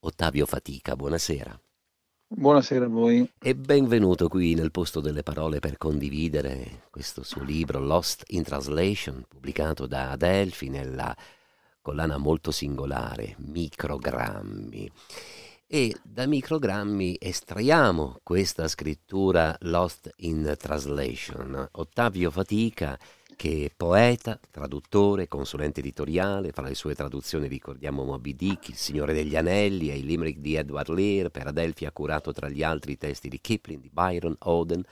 Ottavio Fatica, buonasera. Buonasera a voi. E benvenuto qui nel posto delle parole per condividere questo suo libro Lost in Translation, pubblicato da Adelphi nella collana molto singolare, Microgrammi. E da microgrammi estraiamo questa scrittura Lost in Translation. Ottavio Fatica che è poeta, traduttore, consulente editoriale, fra le sue traduzioni ricordiamo Moby Dick, Il Signore degli Anelli e i limerick di Edward Lear, per Adelphi ha curato tra gli altri i testi di Kipling, di Byron, Oden,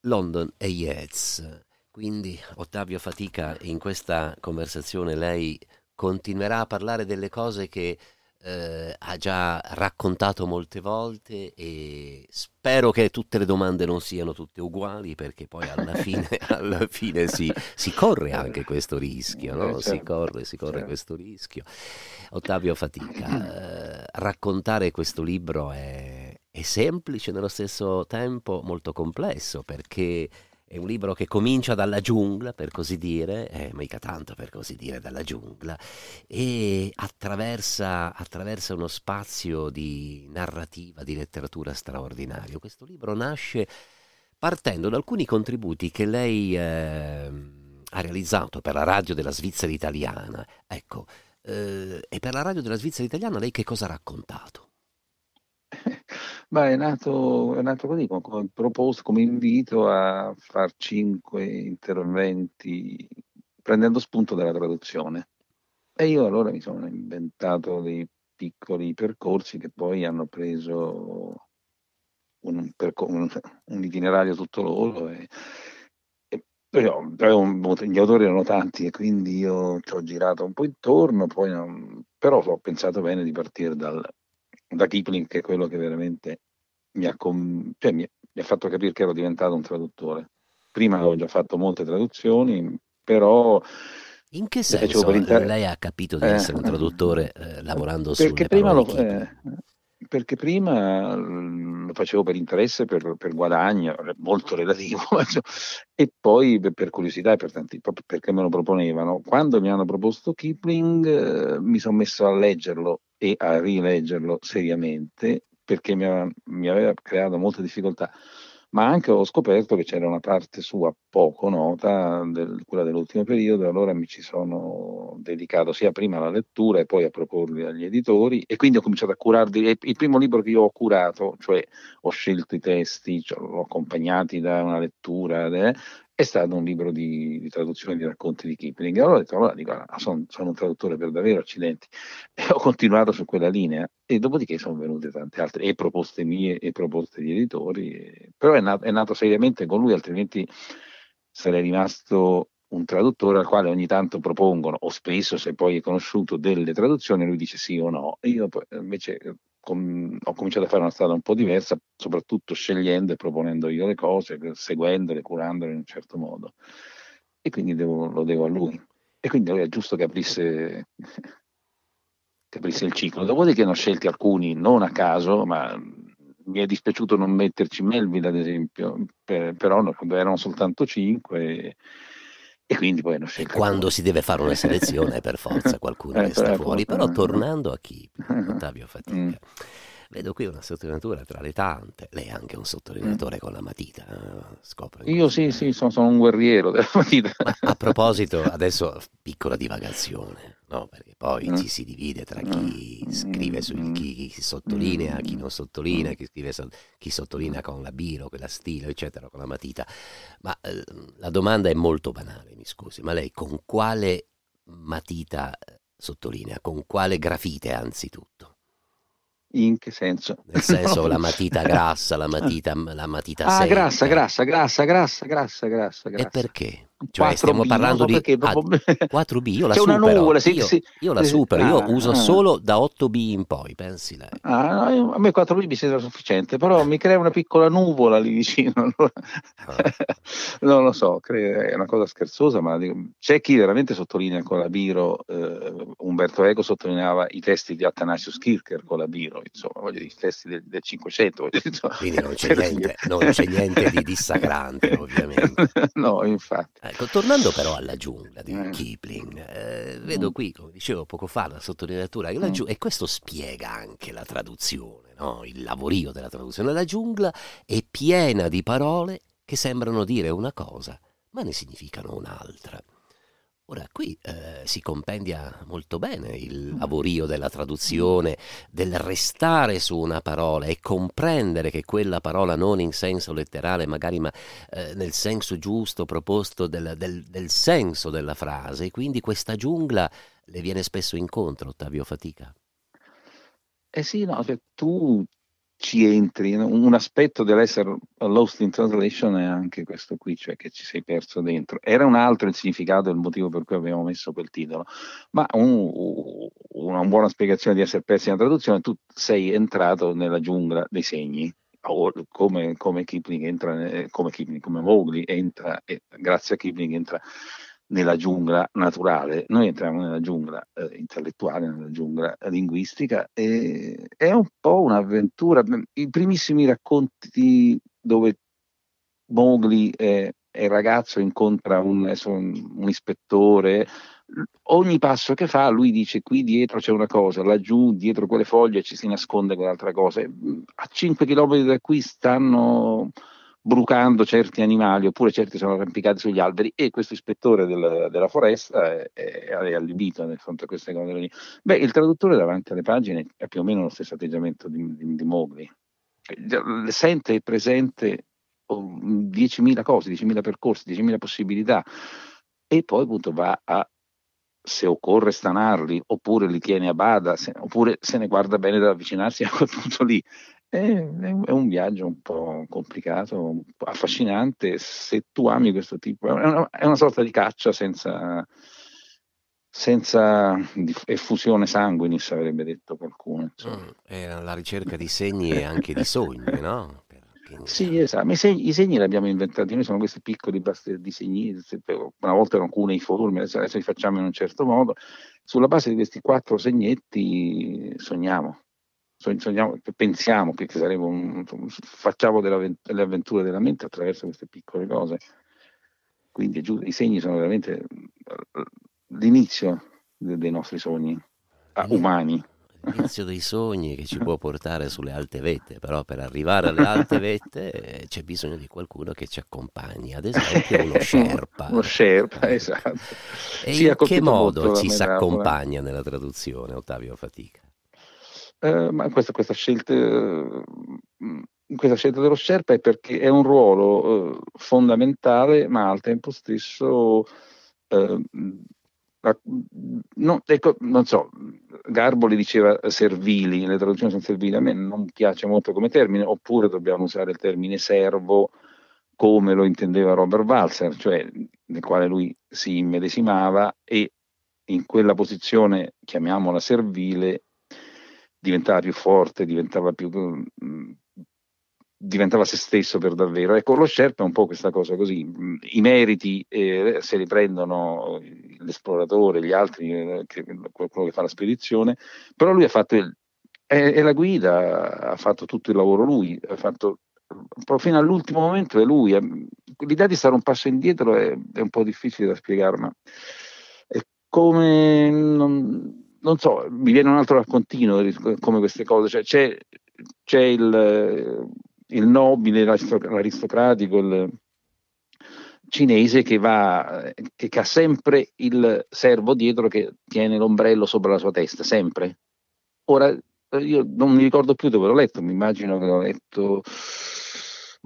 London e Yeats. Quindi Ottavio Fatica in questa conversazione lei continuerà a parlare delle cose che eh, ha già raccontato molte volte e spero che tutte le domande non siano tutte uguali perché poi alla fine, alla fine si, si, corre anche questo rischio, no? Eh, si certo, corre, si corre certo. questo rischio. Ottavio Fatica, eh, raccontare questo libro è, è semplice nello stesso tempo molto complesso perché è un libro che comincia dalla giungla, per così dire, eh, mica tanto per così dire, dalla giungla, e attraversa, attraversa uno spazio di narrativa, di letteratura straordinario. Questo libro nasce partendo da alcuni contributi che lei eh, ha realizzato per la radio della Svizzera italiana. Ecco, eh, e per la radio della Svizzera italiana lei che cosa ha raccontato? Ma è nato, è nato così, come, proposto come invito a far cinque interventi prendendo spunto dalla traduzione. E io allora mi sono inventato dei piccoli percorsi che poi hanno preso un, percor- un, un itinerario tutto loro. E, però, gli autori erano tanti e quindi io ci ho girato un po' intorno, non, però ho pensato bene di partire dal, da Kipling, che è quello che veramente mi ha, com- cioè mi, mi ha fatto capire che ero diventato un traduttore. Prima avevo già fatto molte traduzioni, però in che senso inter... Eh, lei ha capito di essere un eh. traduttore eh, lavorando su Kipling? lo, eh, perché prima mm, lo facevo per interesse, per, per guadagno, eh, molto relativo, e poi per, per curiosità e per tanti, perché me lo proponevano. Quando mi hanno proposto Kipling mi sono messo a leggerlo e a rileggerlo seriamente perché mi aveva, mi aveva creato molte difficoltà ma anche ho scoperto che c'era una parte sua poco nota, del, quella dell'ultimo periodo, e allora mi ci sono dedicato sia prima alla lettura e poi a proporli agli editori e quindi ho cominciato a curarli. Il primo libro che io ho curato, cioè ho scelto i testi, cioè, l'ho accompagnati da una lettura, eh, è stato un libro di, di, traduzione di racconti di Kipling. Allora ho detto, allora dico, ah, sono, sono, un traduttore per davvero, accidenti. E ho continuato su quella linea e dopodiché sono venute tante altre, e proposte mie e proposte di editori, e... però è nato, è nato seriamente con lui, altrimenti sarei rimasto un traduttore al quale ogni tanto propongono, o spesso se poi è conosciuto, delle traduzioni, lui dice sì o no. io poi, eh, invece eh, com- ho cominciato a fare una strada un po' diversa, soprattutto scegliendo e proponendo io le cose, eh, seguendole, curandole in un certo modo. E quindi devo, lo devo a lui. E quindi è giusto che aprisse, che aprisse il ciclo. Dopodiché ne ho scelti alcuni non a caso, ma mm, mi è dispiaciuto non metterci Melville ad esempio, per, però erano soltanto cinque e quindi poi hanno scelto. Quando si deve fare una selezione, per forza qualcuno resta eh, fuori. Però tornando a chi, Ottavio Fatica. Mm. Vedo qui una sottolineatura tra le tante. Lei è anche un sottolineatore mm. con la matita, eh, Scopre Io sì, sì, sono, sono, un guerriero della matita. Ma a proposito, adesso piccola divagazione, no? perché poi mm. ci si divide tra chi mm. scrive, su, mm. chi, chi sottolinea, chi mm. non sottolinea, chi, scrive, chi sottolinea con la biro, con la stilo, eccetera, con la matita. Ma eh, la domanda è molto banale, mi scusi, ma lei con quale matita eh, sottolinea, con quale grafite anzitutto? In che senso? Nel senso no. la matita grassa, la matita, la matita ah, secca. grassa, grassa, grassa, grassa, grassa, grassa, grassa. E perché? Cioè, stiamo parlando so di proprio... 4B, io la C'è supero. nuvola, sì, io, sì. io la supero, ah, io uso ah, solo da 8B in poi, pensi lei. Ah, no, a me 4B mi sembra sufficiente, però mi crea una piccola nuvola lì vicino. Allora... Eh. non lo so, è una cosa scherzosa, ma c'è chi veramente sottolinea con la Biro, eh, Umberto Eco sottolineava i testi di Athanasius Kircher con la Biro, insomma, voglio dire, i testi del, del 500. Quindi non c'è, niente, non c'è niente di dissacrante, ovviamente. no, infatti. Ecco, tornando però alla giungla di eh. Kipling, eh, vedo mm. qui, come dicevo poco fa, la sottolineatura che la mm. giungla, e questo spiega anche la traduzione, no? il lavorio della traduzione, la giungla è piena di parole che sembrano dire una cosa, ma ne significano un'altra. Ora, qui eh, si compendia molto bene il lavorio mm. della traduzione, del restare su una parola e comprendere che quella parola non in senso letterale, magari ma eh, nel senso giusto proposto del, del, del senso della frase, quindi questa giungla le viene spesso incontro, Ottavio Fatica. Eh sì, no, cioè, tu ci entri. Un aspetto dell'essere lost in translation è anche questo qui, cioè che ci sei perso dentro. Era un altro il significato e il motivo per cui abbiamo messo quel titolo, ma un, una buona spiegazione di essere persi in traduzione, tu sei entrato nella giungla dei segni. Come, come Kipling entra, come, Kipling, come Mowgli entra, e grazie a Kipling entra nella giungla naturale, noi entriamo nella giungla eh, intellettuale, nella giungla linguistica e è un po' un'avventura. I primissimi racconti dove Mowgli è, è ragazzo, incontra un, un, un, ispettore, ogni passo che fa lui dice qui dietro c'è una cosa, laggiù dietro quelle foglie ci si nasconde quell'altra cosa. Mm, a 5 km da qui stanno brucando certi animali oppure certi sono arrampicati sugli alberi e questo ispettore del, della foresta è, è, è allibito nel fronte a queste cose lì. Beh, il traduttore davanti alle pagine ha più o meno lo stesso atteggiamento di, di, di Mowgli. Sente e presente 10.000 cose, 10.000 percorsi, 10.000 possibilità e poi appunto va a se occorre stanarli oppure li tiene a bada se, oppure se ne guarda bene da avvicinarsi a quel punto lì è, un viaggio un po' complicato, un po affascinante, se tu ami questo tipo, è una, è una sorta di caccia senza, senza effusione sanguinis, avrebbe detto qualcuno. Mm, era la ricerca di segni e anche di sogni, no? Sì, esatto, ma i segni, i segni li abbiamo inventati noi, sono questi piccoli disegni, una volta erano cuneiformi, adesso, adesso li facciamo in un certo modo. Sulla base di questi quattro segnetti sogniamo sogniamo, pensiamo che saremo, un, facciamo delle avventure della mente attraverso queste piccole cose. Quindi giù, i segni sono veramente eh, l'inizio dei nostri sogni ah, umani. L'inizio dei sogni che ci può portare sulle alte vette, però per arrivare alle alte vette eh, c'è bisogno di qualcuno che ci accompagni, ad esempio uno Sherpa. uno Sherpa, esatto. E sì, in che modo ci si accompagna nella traduzione, Ottavio Fatica? Eh, ma questa, questa, scelta, mm, questa, scelta, dello Sherpa è perché è un ruolo eh, fondamentale, ma al tempo stesso, eh, no, ecco, non so, Garboli diceva servili, le traduzioni sono servili, a me non piace molto come termine, oppure dobbiamo usare il termine servo come lo intendeva Robert Walzer, cioè nel quale lui si immedesimava e in quella posizione, chiamiamola servile, diventava più forte, diventava più... Mh, mm, mm, diventava se stesso per davvero. Ecco, lo Sherpa è un po' questa cosa così, mm, i meriti eh, se li prendono l'esploratore, gli altri, eh, che, quello che fa la spedizione, però lui ha fatto il, è, è la guida, ha fatto tutto il lavoro lui, ha fatto però fino all'ultimo momento è lui. Eh, l'idea di stare un passo indietro è, è un po' difficile da spiegare, ma è come... Non, non so, mi viene un altro raccontino come queste cose, cioè, c'è, c'è il, il, nobile, l'aristocratico, il cinese che, va, che, che ha sempre il servo dietro che tiene l'ombrello sopra la sua testa, sempre. Ora, io non mi ricordo più dove l'ho letto, mi immagino che l'ho letto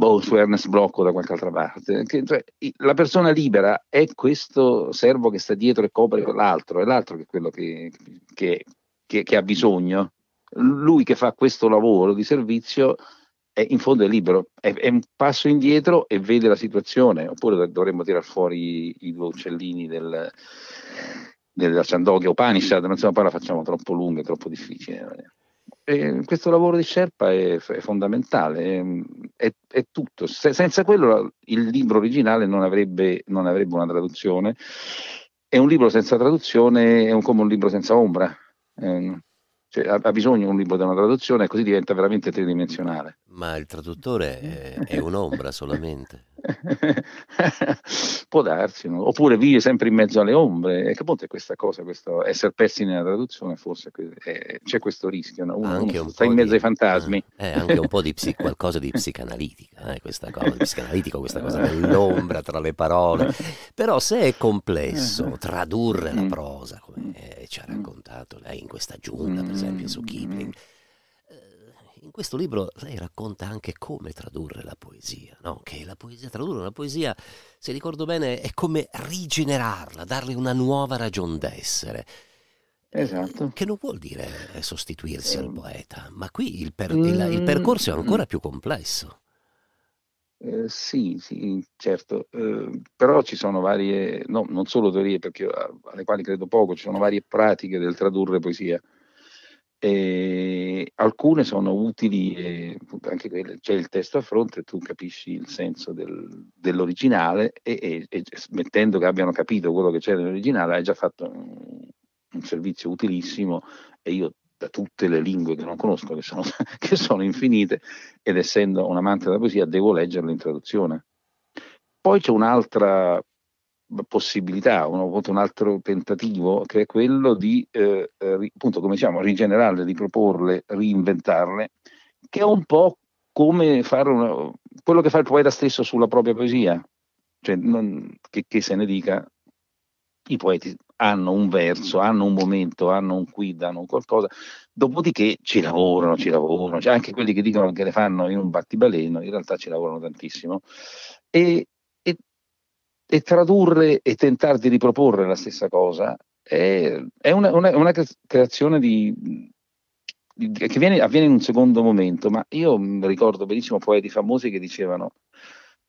boh, su Ernest Blocco da qualche altra parte. Che, cioè, la persona libera è questo servo che sta dietro e copre l'altro, è l'altro che è quello che, che, che ha bisogno. Lui che fa questo lavoro di servizio è, in fondo è libero, è, è, un passo indietro e vede la situazione, oppure dovremmo tirare fuori i due uccellini del, della Chandogya Upanishad, non so, poi la facciamo troppo lunga, troppo difficile. Eh. E questo lavoro di Sherpa è, è fondamentale, ehm, è, è tutto. Se, senza quello il libro originale non avrebbe, non avrebbe, una traduzione e un libro senza traduzione è un, come un libro senza ombra. Eh, cioè, ha, ha, bisogno un libro di una traduzione e così diventa veramente tridimensionale. Ma il traduttore è, è un'ombra solamente. Può darsi, no? oppure vive sempre in mezzo alle ombre. E che è questa cosa, questo essere persi nella traduzione, forse è, eh, c'è questo rischio, no? uno, uno un sta in mezzo di, ai fantasmi. Ah, eh, è anche un po' di psi, qualcosa di psicanalitica, eh, questa cosa, psicanalitico, questa cosa dell'ombra tra le parole. Però se è complesso tradurre la mm. prosa, come eh, ci ha raccontato lei in questa giungla, per esempio, su mm. Kipling in questo libro lei racconta anche come tradurre la poesia, no? che la poesia, tradurre una poesia, se ricordo bene, è come rigenerarla, darle una nuova ragion d'essere. Esatto. Che non vuol dire sostituirsi eh. al poeta, ma qui il, per, il, il mm. percorso è ancora mm. più complesso. Eh, sì, sì, certo, eh, però ci sono varie, no, non solo teorie, perché, ah, alle quali credo poco, ci sono varie pratiche del tradurre poesia. E alcune sono utili, e, eh, anche quelle, c'è il testo a fronte, tu capisci il senso del, dell'originale e, e, mettendo che abbiano capito quello che c'è nell'originale hai già fatto un, un servizio utilissimo e io da tutte le lingue che non conosco, che sono, che sono infinite, ed essendo un amante della poesia devo leggerle in traduzione. Poi c'è un'altra possibilità, un, un altro tentativo che è quello di, eh, eh appunto, come diciamo, rigenerarle, riproporle, reinventarle, che è un po' come fare una, quello che fa il poeta stesso sulla propria poesia, cioè non, che, che se ne dica, i poeti hanno un verso, hanno un momento, hanno un quid, hanno un qualcosa, dopodiché ci lavorano, ci lavorano, cioè anche quelli che dicono che le fanno in un battibaleno, in realtà ci lavorano tantissimo. E, e tradurre e tentare di riproporre la stessa cosa è, è una, una, una, creazione di, di, che viene, avviene in un secondo momento, ma io ricordo benissimo poeti famosi che dicevano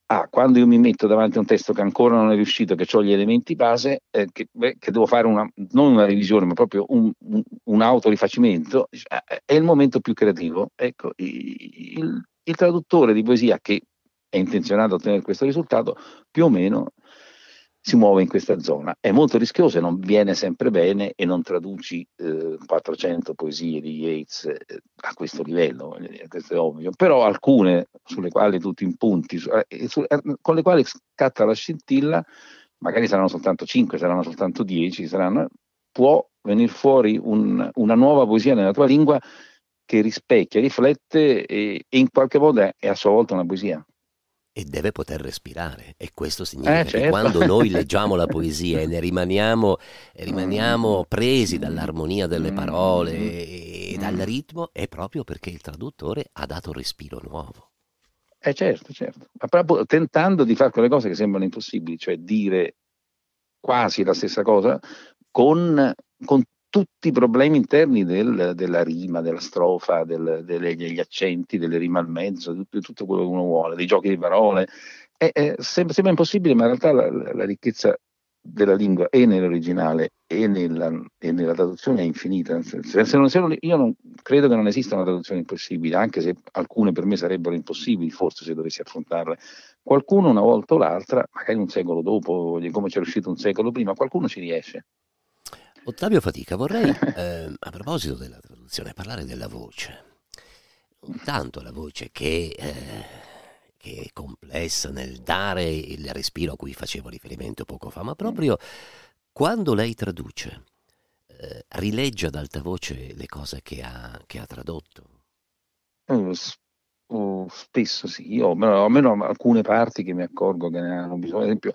ah, quando io mi metto davanti a un testo che ancora non è riuscito, che ho gli elementi base, eh, che, beh, che, devo fare una, non una revisione, ma proprio un, un, un autorifacimento, ah, eh, è il momento più creativo. Ecco, il, il traduttore di poesia che è intenzionato a ottenere questo risultato, più o meno si muove in questa zona. È molto rischioso e non viene sempre bene e non traduci eh, 400 poesie di Yeats eh, a questo livello, questo è ovvio, però alcune sulle quali tutti impunti, su, eh, su, eh, con le quali scatta la scintilla, magari saranno soltanto 5, saranno soltanto 10, saranno, può venire fuori un, una nuova poesia nella tua lingua che rispecchia, riflette e, e in qualche modo è, è a sua volta una poesia e deve poter respirare e questo significa eh, certo. che quando noi leggiamo la poesia e ne rimaniamo, rimaniamo mm. presi dall'armonia delle mm. parole e mm. dal ritmo è proprio perché il traduttore ha dato respiro nuovo. Eh certo, certo, ma proprio tentando di fare quelle cose che sembrano impossibili, cioè dire quasi la stessa cosa con, con tutti i problemi interni del, della rima, della strofa, del, delle, degli accenti, delle rime al mezzo, tutto, tutto, quello che uno vuole, dei giochi di parole. È, è, sembra, sembra, impossibile, ma in realtà la, la, la ricchezza della lingua e nell'originale e nella, e nella traduzione è infinita. Se, non, se non, io non, credo che non esista una traduzione impossibile, anche se alcune per me sarebbero impossibili, forse se dovessi affrontarle. Qualcuno una volta o l'altra, magari un secolo dopo, come ci è riuscito un secolo prima, qualcuno ci riesce. Ottavio Fatica, vorrei eh, a proposito della traduzione parlare della voce, non tanto la voce che, eh, che, è complessa nel dare il respiro a cui facevo riferimento poco fa, ma proprio quando lei traduce, eh, rilegge ad alta voce le cose che ha, che ha tradotto. Mm, mm spesso sì, o almeno, alcune parti che mi accorgo che ne hanno bisogno, ad esempio,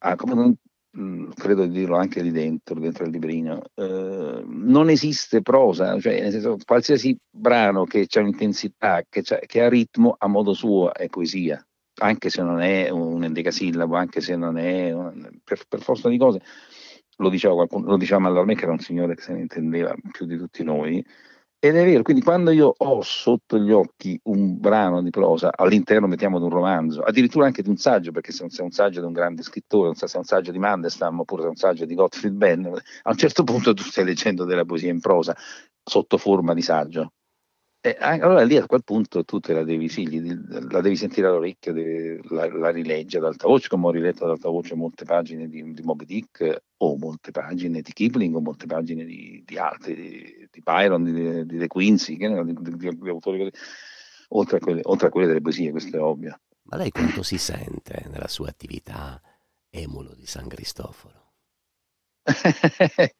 ah, come non, Mm, credo di dirlo anche lì dentro, dentro il librino, eh, non esiste prosa, cioè nel senso qualsiasi brano che ha un'intensità, che, che, ha ritmo a modo suo è poesia, anche se non è un endecasillabo, anche se non è un, per, per, forza di cose. Lo diceva qualcuno, lo diceva Mallarmé che era un signore che se ne intendeva più di tutti noi, ed è vero, quindi quando io ho sotto gli occhi un brano di prosa, all'interno mettiamo di un romanzo, addirittura anche di un saggio, perché se non sei un saggio di un grande scrittore, non so se è un saggio di Mandelstam oppure se è un saggio di Gottfried Benn, a un certo punto tu stai leggendo della poesia in prosa sotto forma di saggio. Eh, eh, allora lì a quel punto tu te la devi, sì, la devi sentire all'orecchio, devi, la, la rileggi ad alta voce, come ho riletto ad alta voce molte pagine di, di Moby Dick o molte pagine di Kipling o molte pagine di, di altri, di, di Byron, di, De Quincy, di, autori così, oltre a, quelle, oltre a quelle delle poesie, questo è ovvio. Ma lei quanto si sente nella sua attività emulo di San Cristoforo?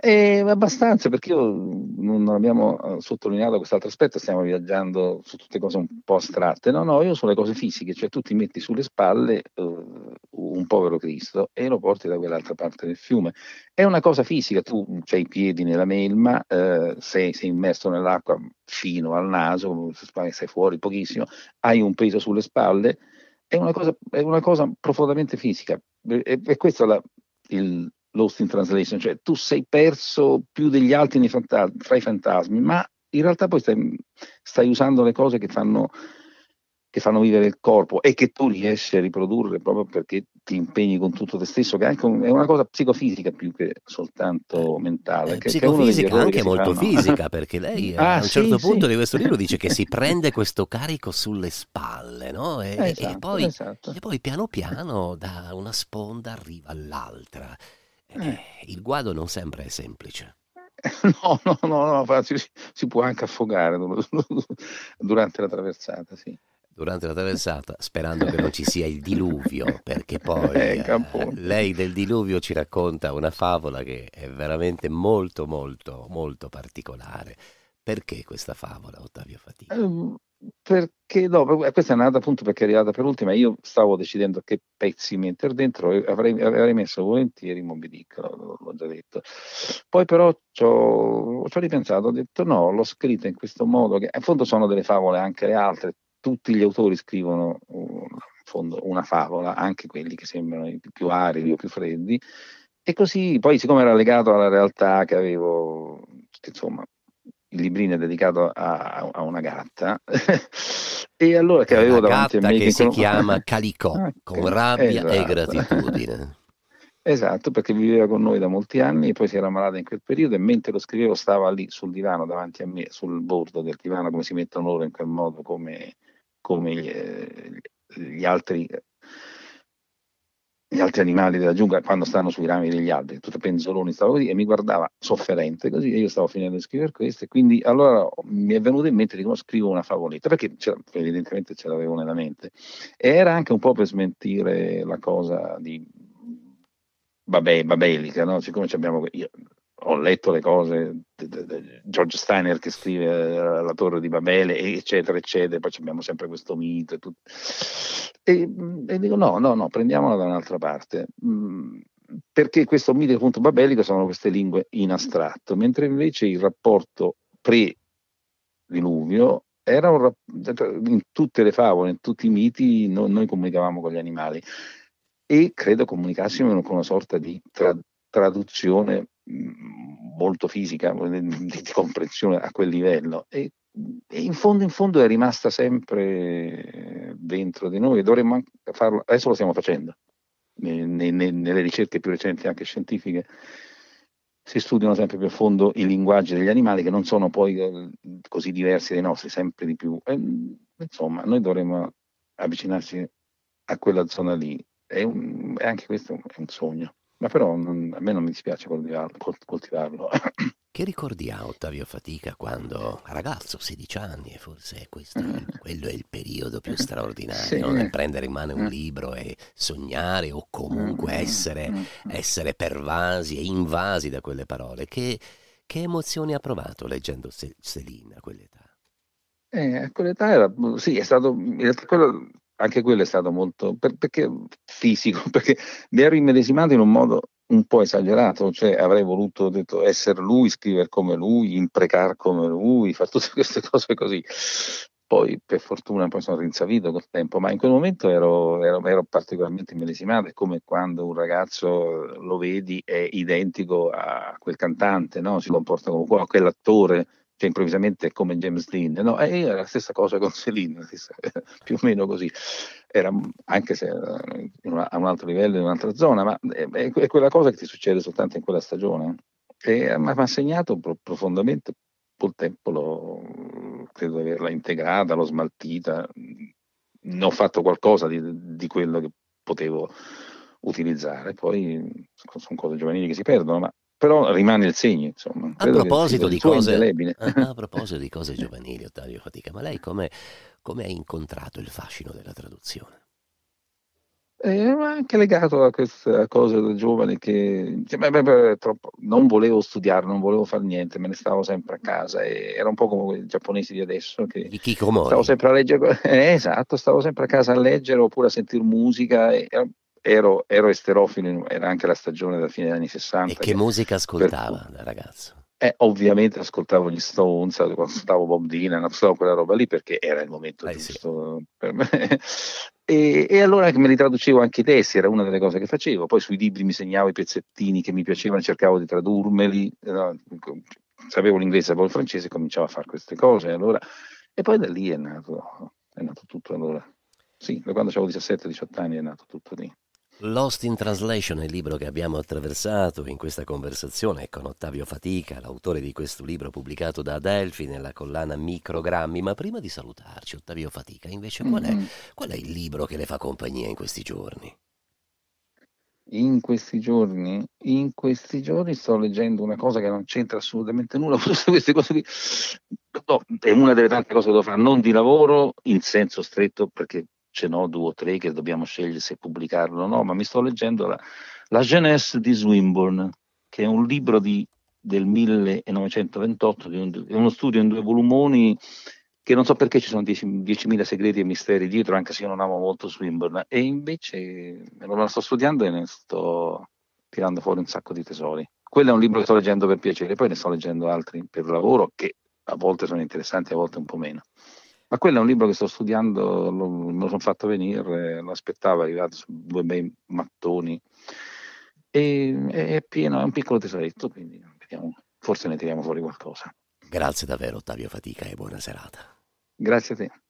e abbastanza perché io non abbiamo eh, sottolineato quest'altro aspetto, stiamo viaggiando su tutte cose un po' astratte. No, no, io sono le cose fisiche, cioè tu ti metti sulle spalle uh, un povero Cristo e lo porti da quell'altra parte del fiume. È una cosa fisica, tu hai i piedi nella melma, uh, sei, sei, immerso nell'acqua fino al naso, sei fuori pochissimo, hai un peso sulle spalle. È una cosa, è una cosa profondamente fisica e, e questo la, il, Lost in Translation, cioè tu sei perso più degli altri fanta- tra i fantasmi, ma in realtà poi stai, stai usando le cose che fanno, che fanno, vivere il corpo e che tu riesci a riprodurre proprio perché ti impegni con tutto te stesso, che è, un, è una cosa psicofisica più che soltanto eh, mentale. Eh, che, psicofisica, che anche molto fanno. fisica, perché lei ah, a un sì, certo sì. punto di questo libro dice che si prende questo carico sulle spalle, no? e, esatto, e, poi, esatto. e poi piano piano da una sponda arriva all'altra. Eh, eh. il guado non sempre è semplice. No, no, no, no si, si, può anche affogare durante la traversata, sì. Durante la traversata, sperando che non ci sia il diluvio, perché poi eh, eh, lei del diluvio ci racconta una favola che è veramente molto, molto, molto particolare. Perché questa favola, Ottavio Fatica? Ehm, perché dopo, no, questa è nata appunto perché è arrivata per ultima, io stavo decidendo che pezzi mettere dentro e avrei, avrei, messo volentieri Moby Dick, l'ho già detto. Poi però ci ho ripensato, ho detto no, l'ho scritta in questo modo, che in fondo sono delle favole anche le altre, tutti gli autori scrivono in fondo una favola, anche quelli che sembrano i più aridi o più freddi, e così poi siccome era legato alla realtà che avevo, insomma, il librino è dedicato a, a una gatta e allora che avevo una davanti gatta a me che, che si con... chiama Calicò ah, con rabbia esatto. e gratitudine esatto perché viveva con noi da molti anni e poi si era malata in quel periodo e mentre lo scrivevo stava lì sul divano davanti a me sul bordo del divano come si mettono loro in quel modo come, come gli, eh, gli altri gli altri animali della giungla quando stanno sui rami degli alberi, tutto penzoloni, stavo lì e mi guardava sofferente così e io stavo finendo di scrivere questo e quindi allora mi è venuto in mente di come scrivo una favoletta, perché evidentemente ce l'avevo nella mente e era anche un po' per smentire la cosa di babè, babelica, no? siccome abbiamo, io, ho letto le cose di George Steiner che scrive eh, La Torre di Babele, eccetera, eccetera, poi abbiamo sempre questo mito e, tutto. E, mm, e dico no, no, no, prendiamola da un'altra parte. Mm, perché questo mito e punto babelico sono queste lingue in astratto, mentre invece il rapporto pre-diluvio era un rapporto in tutte le favole, in tutti i miti, no, noi comunicavamo con gli animali e credo comunicassimo con una sorta di tra- traduzione molto fisica, di comprensione a quel livello. E, e in fondo, in fondo è rimasta sempre dentro di noi e dovremmo farlo, adesso lo stiamo facendo, ne, ne, nelle ricerche più recenti anche scientifiche si studiano sempre più a fondo i linguaggi degli animali che non sono poi eh, così diversi dai nostri, sempre di più. E, insomma, noi dovremmo avvicinarsi a quella zona lì. E, e anche questo è un sogno ma però non, a me non mi dispiace coltivarlo. Che ricordi ha Ottavio Fatica quando ragazzo, 16 anni, e forse questo, quello è il periodo più straordinario, sì. prendere in mano un mm. libro e sognare o comunque mm, mm, essere, essere pervasi e invasi da quelle parole. Che, che emozioni ha provato leggendo Selina a quell'età? Eh, a quell'età era, sì, è stato, quello, anche quello è stato molto per, perché fisico, perché mi ero immedesimato in un modo un po' esagerato, cioè avrei voluto detto, essere lui, scrivere come lui, imprecare come lui, fare tutte queste cose così. Poi per fortuna poi sono rinsavito col tempo, ma in quel momento ero, ero, ero particolarmente immedesimato, è come quando un ragazzo lo vedi è identico a quel cantante, no? si comporta come quell'attore, cioè improvvisamente è come James Dean, no? E eh, era la stessa cosa con Celine, più o meno così, era, anche se una, a un altro livello, in un'altra zona, ma eh, è, è, quella cosa che ti succede soltanto in quella stagione. E eh, mi ha segnato pro, profondamente, col tempo l'ho, credo di averla integrata, l'ho smaltita, ne ho fatto qualcosa di, di quello che potevo utilizzare, poi sono cose giovanili che si perdono, ma però rimane il segno, insomma. A proposito, di cose, a proposito di cose giovanili, Ottavio Fatica, ma lei come, come ha incontrato il fascino della traduzione? Eh, ma anche legato a questa cosa da giovane che cioè, beh, beh, beh, troppo, non volevo studiare, non volevo fare niente, me ne stavo sempre a casa. E era un po' come i giapponesi di adesso. Che di Kikomori. Stavo sempre a leggere, eh, esatto, stavo sempre a casa a leggere oppure a sentire musica. E, ero, ero esterofilo, era anche la stagione della fine degli anni 60. E che, che musica ascoltava per, da ragazzo? Eh, ovviamente ascoltavo gli Stones, ascoltavo Bob Dylan, ascoltavo quella roba lì perché era il momento eh, giusto sì. per me. E, e, allora me li traducevo anche i testi, era una delle cose che facevo. Poi sui libri mi segnavo i pezzettini che mi piacevano, cercavo di tradurmeli. Eh, sapevo l'inglese, sapevo il francese cominciavo a fare queste cose. Allora... E poi da lì è nato, è nato tutto allora. Sì, da quando avevo 17-18 anni è nato tutto lì. Lost in Translation è il libro che abbiamo attraversato in questa conversazione con Ottavio Fatica, l'autore di questo libro pubblicato da Adelphi nella collana Microgrammi. Ma prima di salutarci, Ottavio Fatica, invece, qual è, qual è il libro che le fa compagnia in questi giorni? In questi giorni, in questi giorni sto leggendo una cosa che non c'entra assolutamente nulla, forse queste cose qui no, è una delle tante cose che devo fare, non di lavoro in senso stretto perché ce n'ho due o tre che dobbiamo scegliere se pubblicarlo o no, ma mi sto leggendo la, la Jeunesse di Swinburne, che è un libro di, del 1928, un, è uno studio in due volumoni che non so perché ci sono 10.000 segreti e misteri dietro, anche se io non amo molto Swinburne, e invece me lo sto studiando e ne sto tirando fuori un sacco di tesori. Quello è un libro che sto leggendo per piacere, poi ne sto leggendo altri per lavoro che a volte sono interessanti, a volte un po' meno. Ma quello è un libro che sto studiando, lo, me lo sono fatto venire, lo aspettavo, è arrivato su due bei mattoni. E, è pieno, è un piccolo tesoretto, quindi vediamo, forse ne tiriamo fuori qualcosa. Grazie davvero Ottavio Fatica e buona serata. Grazie a te.